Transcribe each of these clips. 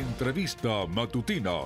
Entrevista Matutina.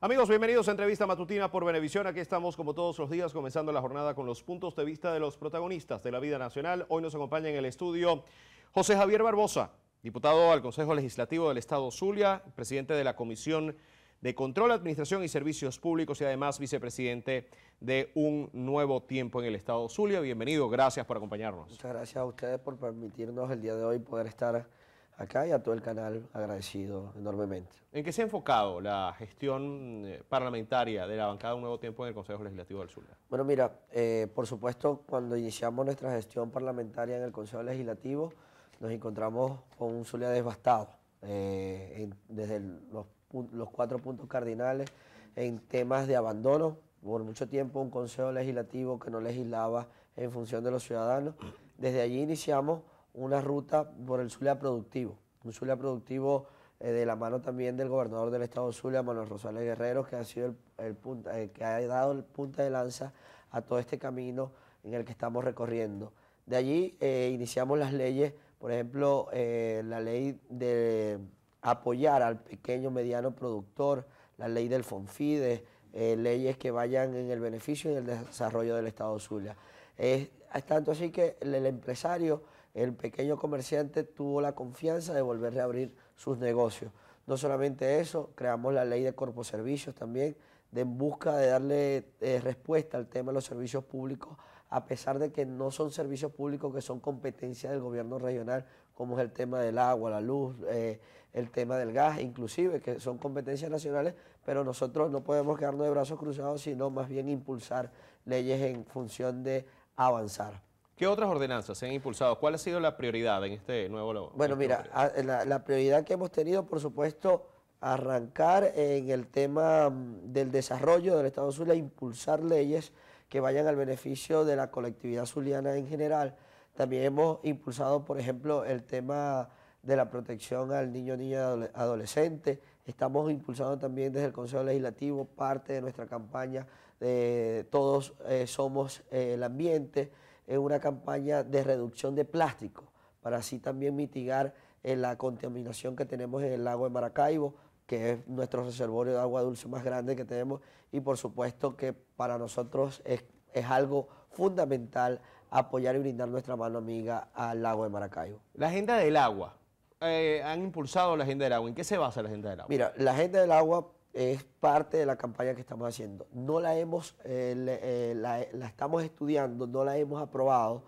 Amigos, bienvenidos a Entrevista Matutina por Benevisión. Aquí estamos como todos los días comenzando la jornada con los puntos de vista de los protagonistas de la vida nacional. Hoy nos acompaña en el estudio José Javier Barbosa, diputado al Consejo Legislativo del Estado Zulia, presidente de la Comisión de Control, Administración y Servicios Públicos y además vicepresidente de Un Nuevo Tiempo en el Estado Zulia. Bienvenido, gracias por acompañarnos. Muchas gracias a ustedes por permitirnos el día de hoy poder estar acá y a todo el canal agradecido enormemente. ¿En qué se ha enfocado la gestión eh, parlamentaria de la bancada Un Nuevo Tiempo en el Consejo Legislativo del Zulia? Bueno, mira, eh, por supuesto, cuando iniciamos nuestra gestión parlamentaria en el Consejo Legislativo, nos encontramos con un Zulia devastado, eh, desde los, los cuatro puntos cardinales en temas de abandono, por mucho tiempo un Consejo Legislativo que no legislaba en función de los ciudadanos. Desde allí iniciamos una ruta por el Zulia productivo, un Zulia productivo eh, de la mano también del gobernador del estado Zulia, Manuel Rosales Guerrero, que ha sido el, eh, que ha dado el punta de lanza a todo este camino en el que estamos recorriendo. De allí eh, iniciamos las leyes, por ejemplo, la ley de apoyar al pequeño mediano productor, la ley del FONFIDE, leyes que vayan en el beneficio y en el desarrollo del Estado Zulia. Es tanto así que el empresario el pequeño comerciante tuvo la confianza de volver a abrir sus negocios. No solamente eso, creamos la ley de corposervicios también, en busca de darle eh, respuesta al tema de los servicios públicos, a pesar de que no son servicios públicos que son competencia del gobierno regional, como es el tema del agua, la luz, eh, el tema del gas, inclusive, que son competencias nacionales, pero nosotros no podemos quedarnos de brazos cruzados, sino más bien impulsar leyes en función de avanzar. ¿Qué otras ordenanzas se han impulsado? ¿Cuál ha sido la prioridad en este nuevo logo? Bueno, este mira, la, prioridad que hemos tenido, por supuesto, arrancar en el tema mm, del desarrollo del Estado Zulia, impulsar leyes que vayan al beneficio de la colectividad zuliana en general. También hemos impulsado, por ejemplo, el tema de la protección al niño, niña, adolescente. Estamos impulsando también desde el Consejo Legislativo parte de nuestra campaña de Todos eh, Somos eh, el Ambiente es una campaña de reducción de plástico para así también mitigar eh, la contaminación que tenemos en el lago de Maracaibo, que es nuestro reservorio de agua dulce más grande que tenemos y por supuesto que para nosotros es, algo fundamental apoyar y brindar nuestra mano amiga al lago de Maracaibo. La agenda del agua, eh, han impulsado la agenda del agua, ¿en qué se basa la agenda del agua? Mira, la agenda del agua es parte de la campaña que estamos haciendo. No la hemos, eh, eh, la, estamos estudiando, no la hemos aprobado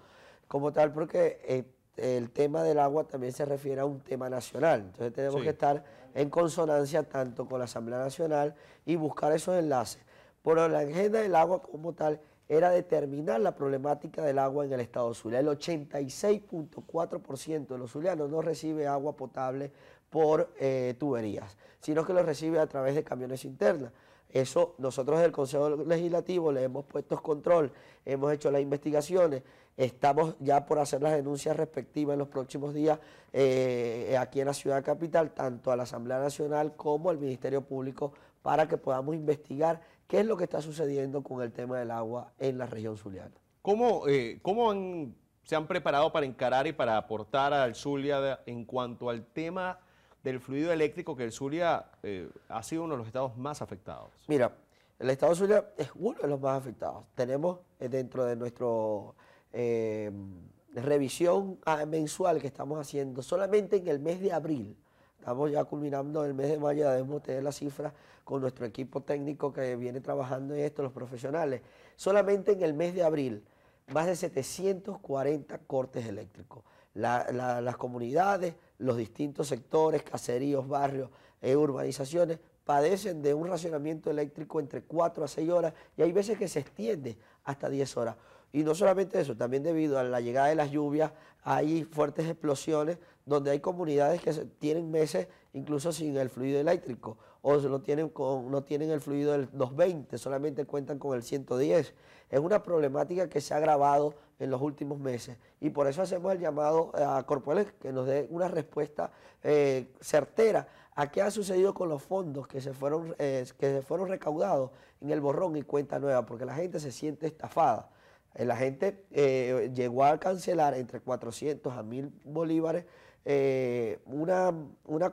como tal, porque eh, el tema del agua también se refiere a un tema nacional. Entonces tenemos que estar en consonancia tanto con la Asamblea Nacional y buscar esos enlaces. Pero la agenda del agua como tal era determinar la problemática del agua en el estado Zulia. El 86.4% de los zulianos no recibe agua potable por eh, tuberías, sino que lo recibe a través de camiones internas. Eso nosotros del Consejo Legislativo le hemos puesto control, hemos hecho las investigaciones, estamos ya por hacer las denuncias respectivas en los próximos días eh, aquí en la ciudad capital, tanto a la Asamblea Nacional como al Ministerio Público, para que podamos investigar ¿Qué es lo que está sucediendo con el tema del agua en la región zuliana? ¿Cómo, eh, se han preparado para encarar y para aportar al Zulia en cuanto al tema del fluido eléctrico, que el Zulia eh, ha sido uno de los estados más afectados? Mira, el estado Zulia es uno de los más afectados. Tenemos eh, dentro de nuestro... revisión ah, mensual que estamos haciendo solamente en el mes de abril Estamos ya culminando el mes de mayo, ya debemos tener la cifra, con nuestro equipo técnico que viene trabajando en esto, los profesionales. Solamente en el mes de abril, más de 740 cortes eléctricos. las comunidades, los distintos sectores, caseríos, barrios, e urbanizaciones, padecen de un racionamiento eléctrico entre 4 a 6 horas y hay veces que se extiende hasta 10 horas. Y no solamente eso, también debido a la llegada de las lluvias hay fuertes explosiones donde hay comunidades que tienen meses incluso sin el fluido eléctrico o no tienen, no tienen el fluido del 220, solamente cuentan con el 110. Es una problemática que se ha agravado en los últimos meses y por eso hacemos el llamado a Corpoel que nos dé una respuesta eh, certera a qué ha sucedido con los fondos que se, fueron, eh, que se fueron recaudados en el borrón y cuenta nueva, porque la gente se siente estafada. La gente eh, llegó a cancelar entre 400 a 1000 bolívares eh, una,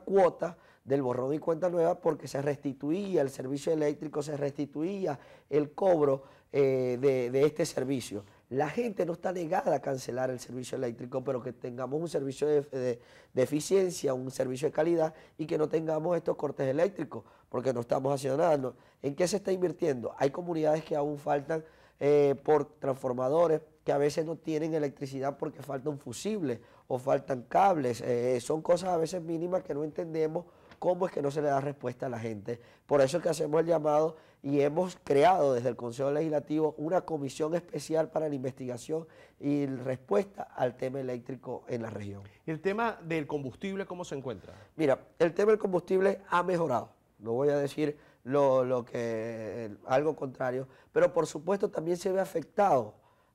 cuota del borrón y cuenta nueva porque se restituía el servicio eléctrico, se restituía el cobro eh, de, este servicio. La gente no está negada a cancelar el servicio eléctrico, pero que tengamos un servicio de, de, eficiencia, un servicio de calidad y que no tengamos estos cortes eléctricos, porque no estamos haciendo nada. ¿En qué se está invirtiendo? Hay comunidades que aún faltan eh, por transformadores que a veces no tienen electricidad porque faltan fusibles o faltan cables. Eh, eh, son cosas a veces mínimas que no entendemos cómo es que no se le da respuesta a la gente. Por eso es que hacemos el llamado y hemos creado desde el Consejo Legislativo una comisión especial para la investigación y respuesta al tema eléctrico en la región. ¿Y el tema del combustible cómo se encuentra? Mira, el tema del combustible ha mejorado. No voy a decir lo, que, eh, algo contrario, pero por supuesto también se ve afectado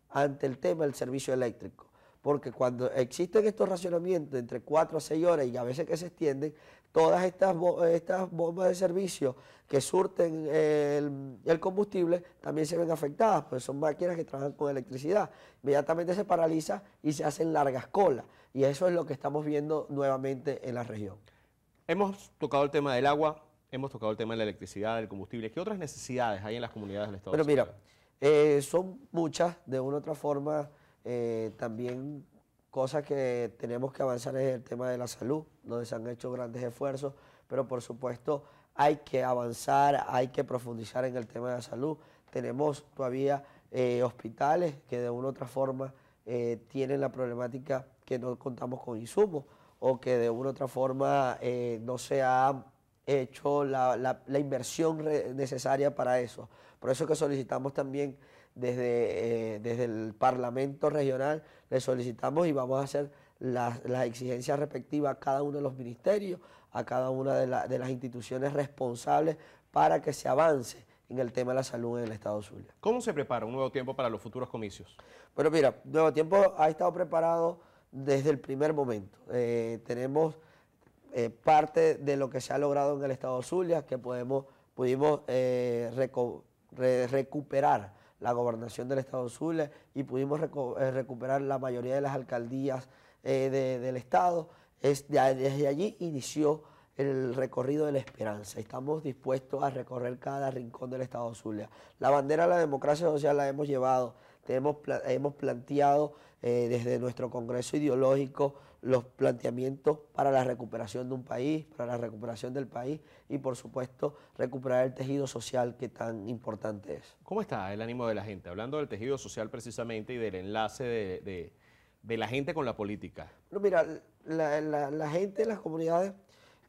ante el tema del servicio eléctrico, porque cuando existen estos racionamientos entre 4 a 6 horas y a veces que se extienden, todas estas, estas bombas de servicio que surten eh, el, el, combustible también se ven afectadas, pues son máquinas que trabajan con electricidad. Inmediatamente se paraliza y se hacen largas colas, y eso es lo que estamos viendo nuevamente en la región. Hemos tocado el tema del agua, Hemos tocado el tema de la electricidad, del combustible. ¿Qué otras necesidades hay en las comunidades del Estado? Bueno, mira, eh, son muchas, de una u otra forma, eh, también cosas que tenemos que avanzar es el tema de la salud, donde se han hecho grandes esfuerzos, pero por supuesto hay que avanzar, hay que profundizar en el tema de la salud. Tenemos todavía eh, hospitales que de una u otra forma tienen la problemática que no contamos con insumos o que de una u otra forma no se ha hecho la, inversión necesaria para eso. Por eso que solicitamos también desde, eh, desde el Parlamento Regional, le solicitamos y vamos a hacer las, exigencias respectivas a cada uno de los ministerios, a cada una de, las instituciones responsables para que se avance en el tema de la salud en el Estado de Zulia. ¿Cómo se prepara un nuevo tiempo para los futuros comicios? Bueno, mira, Nuevo Tiempo ha estado preparado desde el primer momento. Eh, tenemos eh, parte de lo que se ha logrado en el estado Zulia, que podemos, pudimos eh, recuperar la gobernación del estado Zulia y pudimos eh, recuperar la mayoría de las alcaldías del estado. desde allí inició el recorrido de la esperanza. Estamos dispuestos a recorrer cada rincón del Estado Zulia. La bandera de la democracia social la hemos llevado, hemos planteado desde nuestro Congreso Ideológico los planteamientos para la recuperación de un país, para la recuperación del país y por supuesto recuperar el tejido social que tan importante es. ¿Cómo está el ánimo de la gente? Hablando del tejido social precisamente y del enlace de, la gente con la política. mira, la, gente en las comunidades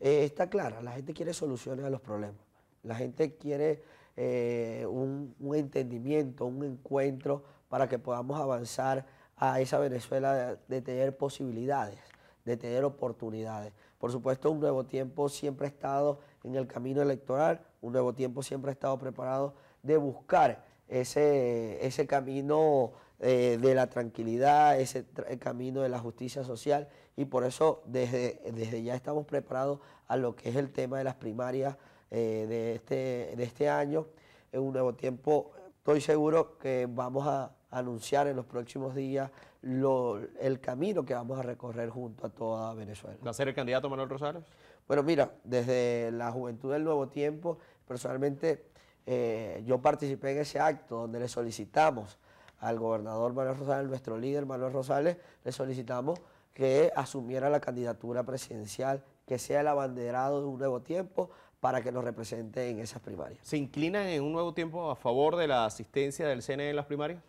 eh, está clara, la gente quiere soluciones a los problemas, la gente quiere eh, un entendimiento, un encuentro para que podamos avanzar a esa Venezuela de, tener posibilidades, de tener oportunidades. Por supuesto, un nuevo tiempo siempre ha estado en el camino electoral, un nuevo tiempo siempre ha estado preparado de buscar ese, ese camino eh, de la tranquilidad, ese camino de la justicia social y por eso desde, desde ya estamos preparados a lo que es el tema de las primarias eh, de, este, de este año. En un nuevo tiempo estoy seguro que vamos a anunciar en los próximos días el camino que vamos a recorrer junto a toda Venezuela. ¿Va a ser el candidato Manuel Rosales? Bueno, mira, desde la Juventud del Nuevo Tiempo, personalmente eh, yo participé en ese acto donde le solicitamos al gobernador Manuel Rosales, nuestro líder Manuel Rosales, le solicitamos que asumiera la candidatura presidencial, que sea el abanderado de un nuevo tiempo para que nos represente en esas primarias. ¿Se inclinan en un nuevo tiempo a favor de la asistencia del CNE en las primarias?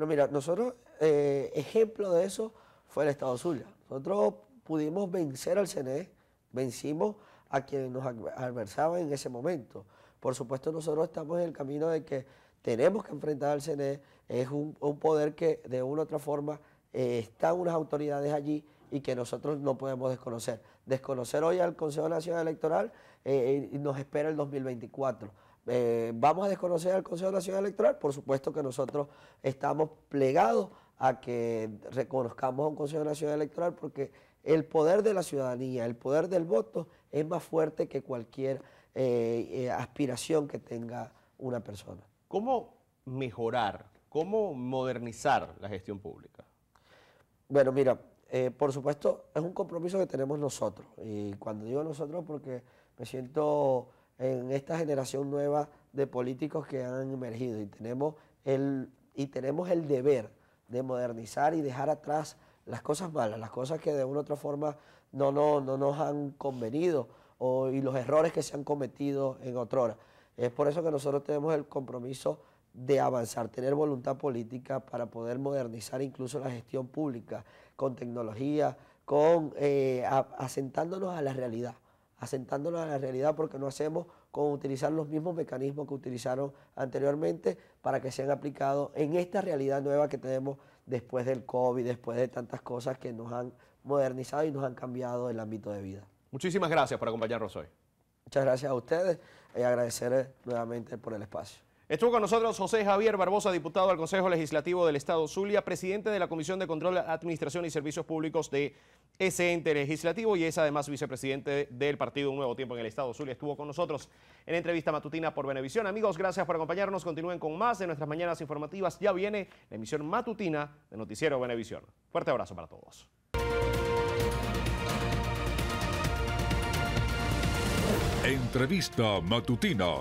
No, mira, nosotros, eh, ejemplo de eso fue el Estado Zulia. Nosotros pudimos vencer al CNE, vencimos a quienes nos adversaban en ese momento. Por supuesto, nosotros estamos en el camino de que tenemos que enfrentar al CNE, es un, poder que de una u otra forma eh, están unas autoridades allí y que nosotros no podemos desconocer. Desconocer hoy al Consejo Nacional Electoral eh, nos espera el 2024 eh, ¿Vamos a desconocer al Consejo Nacional Electoral? Por supuesto que nosotros estamos plegados a que reconozcamos a un Consejo Nacional Electoral porque el poder de la ciudadanía, el poder del voto es más fuerte que cualquier eh, eh, aspiración que tenga una persona. ¿Cómo mejorar, cómo modernizar la gestión pública? Bueno, mira, por supuesto es un compromiso que tenemos nosotros. Y cuando digo nosotros porque me siento en esta generación nueva de políticos que han emergido y tenemos el, y tenemos el deber de modernizar y dejar atrás las cosas malas, las cosas que de una u otra forma no, no, no nos han convenido y los errores que se han cometido en otra hora. Es por eso que nosotros tenemos el compromiso de avanzar, tener voluntad política para poder modernizar incluso la gestión pública con tecnología, con eh, asentándonos a la realidad asentándolo a la realidad porque no hacemos como utilizar los mismos mecanismos que utilizaron anteriormente para que sean aplicados en esta realidad nueva que tenemos después del COVID, después de tantas cosas que nos han modernizado y nos han cambiado el ámbito de vida. Muchísimas gracias por acompañarnos hoy. Muchas gracias a ustedes y eh, agradecer nuevamente por el espacio. Estuvo con nosotros José Javier Barbosa, diputado al Consejo Legislativo del Estado Zulia, presidente de la Comisión de Control, Administración y Servicios Públicos de ese ente legislativo y es además vicepresidente del Partido Un Nuevo Tiempo en el Estado Zulia. Estuvo con nosotros en entrevista matutina por Benevisión. Amigos, gracias por acompañarnos. Continúen con más de nuestras mañanas informativas. Ya viene la emisión matutina de Noticiero Benevisión. Fuerte abrazo para todos. Entrevista matutina